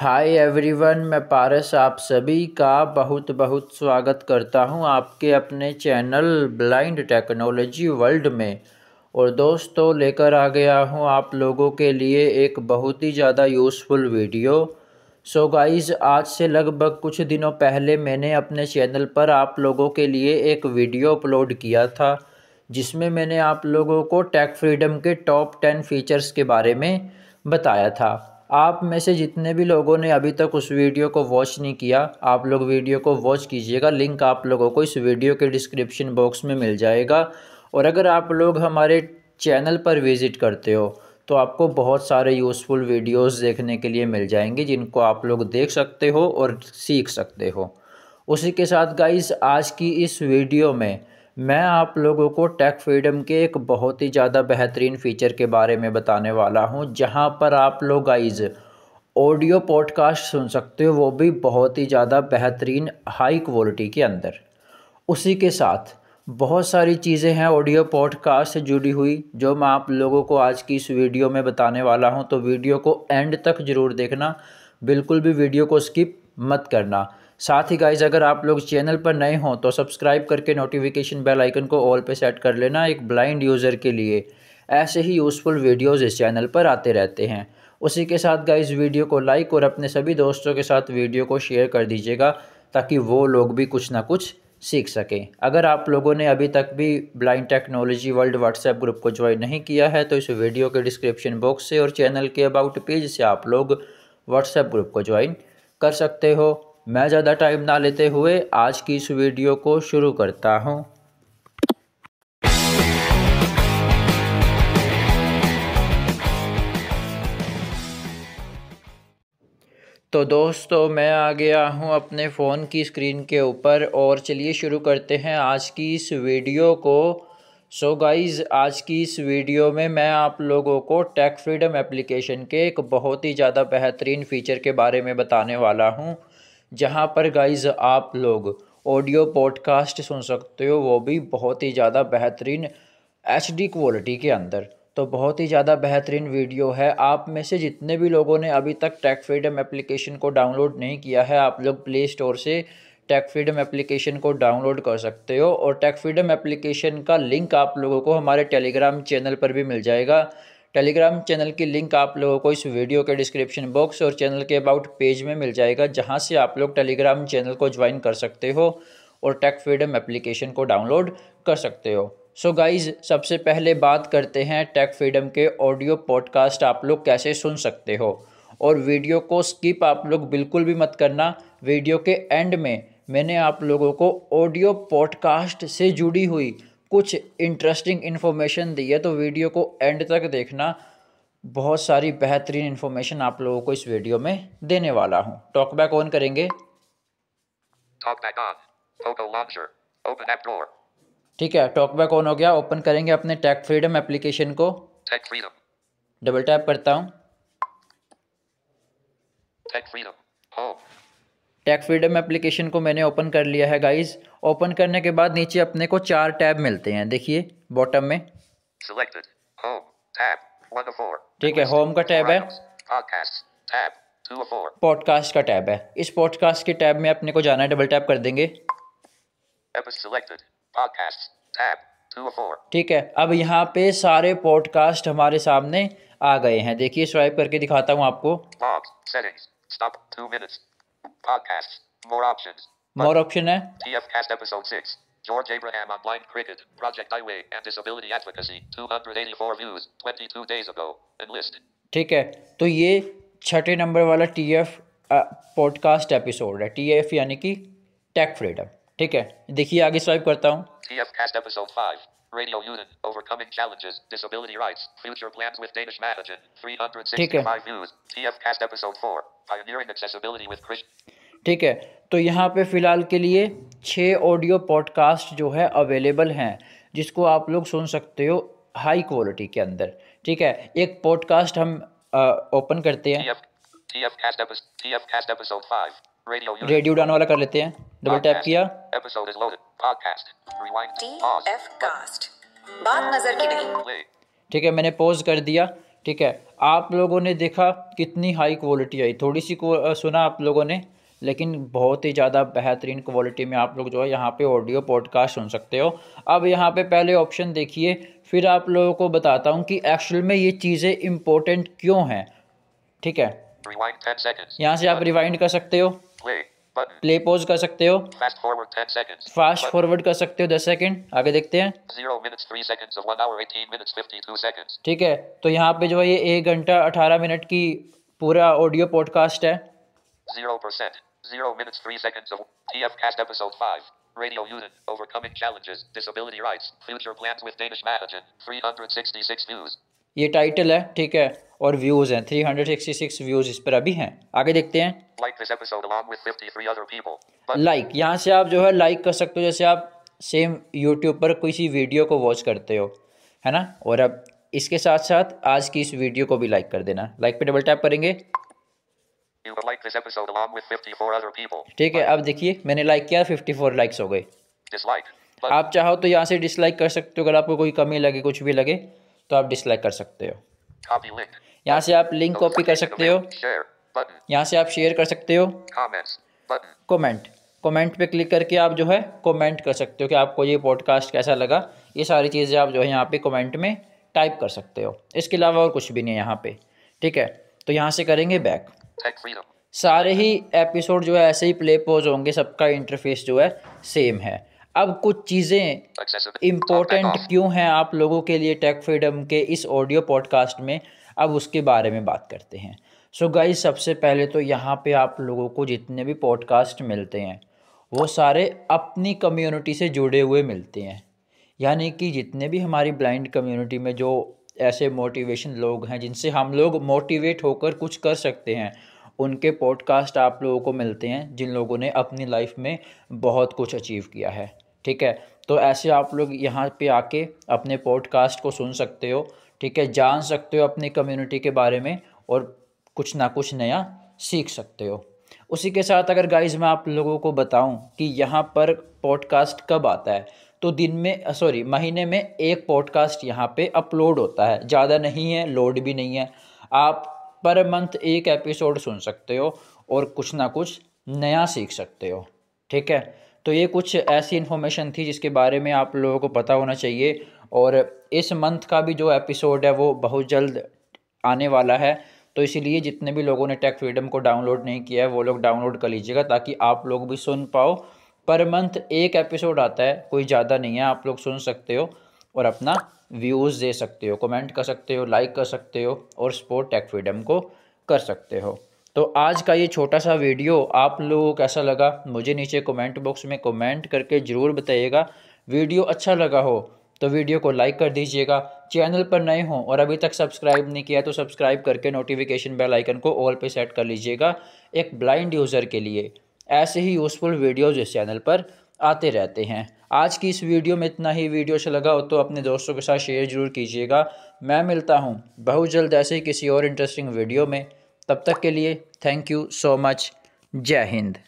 Hi everyone मैं पारस आप सभी का बहुत बहुत स्वागत करता हूं आपके अपने चैनल ब्लाइंड टेक्नोलॉजी वर्ल्ड में और दोस्तों लेकर आ गया हूं आप लोगों के लिए एक बहुत ही ज़्यादा useful video so so guys आज से लगभग कुछ दिनों पहले मैंने अपने चैनल पर आप लोगों के लिए एक वीडियो अपलोड किया था जिसमें मैंने आप लोगों को टेक फ्रीडम के टॉप टेन फीचर्स के बारे में बताया था आप में से जितने भी लोगों ने अभी तक उस वीडियो को वॉच नहीं किया आप लोग वीडियो को वॉच कीजिएगा लिंक आप लोगों को इस वीडियो के डिस्क्रिप्शन बॉक्स में मिल जाएगा और अगर आप लोग हमारे चैनल पर विज़िट करते हो तो आपको बहुत सारे यूज़फुल वीडियोस देखने के लिए मिल जाएंगे जिनको आप लोग देख सकते हो और सीख सकते हो उसी के साथ गाइस आज की इस वीडियो में मैं आप लोगों को टेक फ्रीडम के एक बहुत ही ज़्यादा बेहतरीन फ़ीचर के बारे में बताने वाला हूँ जहाँ पर आप लोग गाइज़ ऑडियो पॉडकास्ट सुन सकते हो वो भी बहुत ही ज़्यादा बेहतरीन हाई क्वालिटी के अंदर उसी के साथ बहुत सारी चीज़ें हैं ऑडियो पॉडकास्ट से जुड़ी हुई जो मैं आप लोगों को आज की इस वीडियो में बताने वाला हूं तो वीडियो को एंड तक ज़रूर देखना बिल्कुल भी वीडियो को स्किप मत करना साथ ही गाइज अगर आप लोग चैनल पर नए हों तो सब्सक्राइब करके नोटिफिकेशन बेल आइकन को ऑल पे सेट कर लेना एक ब्लाइंड यूज़र के लिए ऐसे ही यूज़फुल वीडियोज़ इस चैनल पर आते रहते हैं उसी के साथ गाइज वीडियो को लाइक और अपने सभी दोस्तों के साथ वीडियो को शेयर कर दीजिएगा ताकि वो लोग भी कुछ ना कुछ सीख सकें अगर आप लोगों ने अभी तक भी blind technology world WhatsApp group को ज्वाइन नहीं किया है तो इस वीडियो के डिस्क्रिप्शन बॉक्स से और चैनल के अबाउट पेज से आप लोग व्हाट्सएप ग्रुप को ज्वाइन कर सकते हो मैं ज़्यादा टाइम ना लेते हुए आज की इस वीडियो को शुरू करता हूँ तो दोस्तों मैं आ गया हूं अपने फ़ोन की स्क्रीन के ऊपर और चलिए शुरू करते हैं आज की इस वीडियो को सो so गाइज़ आज की इस वीडियो में मैं आप लोगों को टैक फ्रीडम एप्लीकेशन के एक बहुत ही ज़्यादा बेहतरीन फ़ीचर के बारे में बताने वाला हूं जहाँ पर गाइज आप लोग ऑडियो पॉडकास्ट सुन सकते हो वो भी बहुत ही ज़्यादा बेहतरीन एच क्वालिटी के अंदर तो बहुत ही ज़्यादा बेहतरीन वीडियो है आप में से जितने भी लोगों ने अभी तक टैक फ्रीडम एप्लीकेशन को डाउनलोड नहीं किया है आप लोग प्ले स्टोर से टैक फ्रीडम एप्लीकेशन को डाउनलोड कर सकते हो और टैक फ्रीडम एप्लीकेशन का लिंक आप लोगों को हमारे टेलीग्राम चैनल पर भी मिल जाएगा टेलीग्राम चैनल की लिंक आप लोगों को इस वीडियो के डिस्क्रिप्शन बॉक्स और चैनल के अबाउट पेज में मिल जाएगा जहाँ से आप लोग टेलीग्राम चैनल को ज्वाइन कर सकते हो और टेक फ्रीडम एप्लीकेशन को डाउनलोड कर सकते हो सो so गाइज सबसे पहले बात करते हैं टेक फ्रीडम के ऑडियो पॉडकास्ट आप लोग कैसे सुन सकते हो और वीडियो को स्किप आप लोग बिल्कुल भी मत करना वीडियो के एंड में मैंने आप लोगों को ऑडियो पॉडकास्ट से जुड़ी हुई कुछ इंटरेस्टिंग इन्फॉर्मेशन दी है तो वीडियो को एंड तक देखना बहुत सारी बेहतरीन इन्फॉर्मेशन आप लोगों को इस वीडियो में देने वाला हूँ टॉक बैक ऑन करेंगे ठीक है टॉक बैक ऑन हो गया ओपन करेंगे अपने टैक फ्रीडम एप्लीकेशन को डबल टैप करता हूँ टैक्स फ्रीडम एप्लीकेशन को मैंने ओपन कर लिया है गाइस ओपन करने के बाद नीचे अपने को चार टैब मिलते हैं देखिए बॉटम में ठीक है होम का टैब है पॉडकास्ट का टैब है इस पॉडकास्ट के टैब में अपने को जाना है डबल टैप कर देंगे ठीक है अब यहाँ पे सारे पॉडकास्ट हमारे सामने आ गए हैं देखिए स्वाइप करके दिखाता हूँ आपको Podcasts. More options. More option है. TFcast episode six. George Abraham on blind cricket, Project Highway and Disability Advocacy. 284 views 22 days ago. Enlist. ठीक है तो ये छठे नंबर वाला टी एफ पॉडकास्ट एपिसोड है टी एफ यानी कि टेक फ्रीडम ठीक है देखिए आगे स्वाइप करता हूँ Radio unit, overcoming challenges, disability rights, future plans with Danish Mathagen, 365 views, TF Cast episode 4, pioneering accessibility with Christian. ठीक है तो यहाँ पे फ़िलहाल के लिए छः ऑडियो पॉडकास्ट जो है अवेलेबल हैं जिसको आप लोग सुन सकते हो हाई क्वालिटी के अंदर ठीक है एक पॉडकास्ट हम ओपन करते हैं रेडियो डाउन वाला कर लेते हैं डबल टैप किया एपिसोड इज लोडेड पॉडकास्ट बात नजर की नहीं ठीक है मैंने पॉज कर दिया ठीक है आप लोगों ने देखा कितनी हाई क्वालिटी आई थोड़ी सी सुना आप लोगों ने लेकिन बहुत ही ज़्यादा बेहतरीन क्वालिटी में आप लोग जो है यहाँ पे ऑडियो पॉडकास्ट सुन सकते हो अब यहाँ पे पहले ऑप्शन देखिए फिर आप लोगों को बताता हूँ कि एक्चुअल में ये चीज़ें इम्पोर्टेंट क्यों हैं ठीक है यहाँ से आप रिवाइंड कर सकते हो प्ले पोज कर सकते हो फास्ट फॉरवर्ड कर सकते हो दस सेकेंड आगे देखते हैं ठीक है तो यहाँ पे जो है ये एक घंटा अठारह मिनट की पूरा ऑडियो पॉडकास्ट है Radio unit, overcoming challenges, disability rights, future plans with Danish Madigan, 366 views, ये टाइटल है ठीक है और व्यूज़ हैं 366 व्यूज़ इस पर अभी हैं आगे देखते हैं लाइक like, यहाँ से आप जो है लाइक like कर सकते हो जैसे आप सेम यूट्यूब पर किसी वीडियो को वॉच करते हो है ना और अब इसके साथ साथ आज की इस वीडियो को भी लाइक कर देना लाइक पे डबल टैप करेंगे ठीक है अब देखिए मैंने लाइक किया 54 लाइक्स हो गए आप चाहो तो यहाँ से डिसलाइक कर सकते हो अगर आपको कोई कमी लगे कुछ भी लगे तो आप डिसलाइक कर सकते हो यहाँ से आप लिंक कॉपी कर सकते हो यहाँ से आप शेयर कर सकते हो कमेंट कमेंट पे क्लिक करके आप जो है कमेंट कर सकते हो कि आपको ये पॉडकास्ट कैसा लगा ये सारी चीज़ें आप जो है यहाँ पे कमेंट में टाइप कर सकते हो इसके अलावा और कुछ भी नहीं है यहाँ पे ठीक है तो यहाँ से करेंगे बैक सारे ही एपिसोड जो है ऐसे ही प्ले पोज होंगे सबका इंटरफेस जो है सेम है अब कुछ चीज़ें इम्पोर्टेंट क्यों हैं आप लोगों के लिए टेक फ्रीडम के इस ऑडियो पॉडकास्ट में अब उसके बारे में बात करते हैं सो so गाइज सबसे पहले तो यहाँ पे आप लोगों को जितने भी पॉडकास्ट मिलते हैं वो सारे अपनी कम्युनिटी से जुड़े हुए मिलते हैं यानी कि जितने भी हमारी ब्लाइंड कम्युनिटी में जो ऐसे मोटिवेशन लोग हैं जिनसे हम लोग मोटिवेट होकर कुछ कर सकते हैं उनके पॉडकास्ट आप लोगों को मिलते हैं जिन लोगों ने अपनी लाइफ में बहुत कुछ अचीव किया है ठीक है तो ऐसे आप लोग यहाँ पे आके अपने पॉडकास्ट को सुन सकते हो ठीक है जान सकते हो अपनी कम्युनिटी के बारे में और कुछ ना कुछ नया सीख सकते हो उसी के साथ अगर गाइज मैं आप लोगों को बताऊं कि यहाँ पर पॉडकास्ट कब आता है तो दिन में सॉरी महीने में एक पॉडकास्ट यहाँ पे अपलोड होता है ज़्यादा नहीं है लोड भी नहीं है आप पर मंथ एक एपिसोड सुन सकते हो और कुछ ना कुछ नया सीख सकते हो ठीक है तो ये कुछ ऐसी इन्फॉर्मेशन थी जिसके बारे में आप लोगों को पता होना चाहिए और इस मंथ का भी जो एपिसोड है वो बहुत जल्द आने वाला है तो इसीलिए जितने भी लोगों ने टेक फ्रीडम को डाउनलोड नहीं किया है वो लोग डाउनलोड कर लीजिएगा ताकि आप लोग भी सुन पाओ पर मंथ एक एपिसोड आता है कोई ज़्यादा नहीं है आप लोग सुन सकते हो और अपना व्यूज़ दे सकते हो कमेंट कर सकते हो लाइक कर सकते हो और सपोर्ट टेक फ्रीडम को कर सकते हो तो आज का ये छोटा सा वीडियो आप लोगों को कैसा लगा मुझे नीचे कमेंट बॉक्स में कमेंट करके ज़रूर बताइएगा वीडियो अच्छा लगा हो तो वीडियो को लाइक कर दीजिएगा चैनल पर नए हों और अभी तक सब्सक्राइब नहीं किया तो सब्सक्राइब करके नोटिफिकेशन बेल आइकन को ऑल पे सेट कर लीजिएगा एक ब्लाइंड यूज़र के लिए ऐसे ही यूज़फुल वीडियोज़ इस चैनल पर आते रहते हैं आज की इस वीडियो में इतना ही वीडियो अच्छा लगा हो तो अपने दोस्तों के साथ शेयर जरूर कीजिएगा मैं मिलता हूँ बहुत जल्द ऐसे ही किसी और इंटरेस्टिंग वीडियो में तब तक के लिए थैंक यू सो मच जय हिंद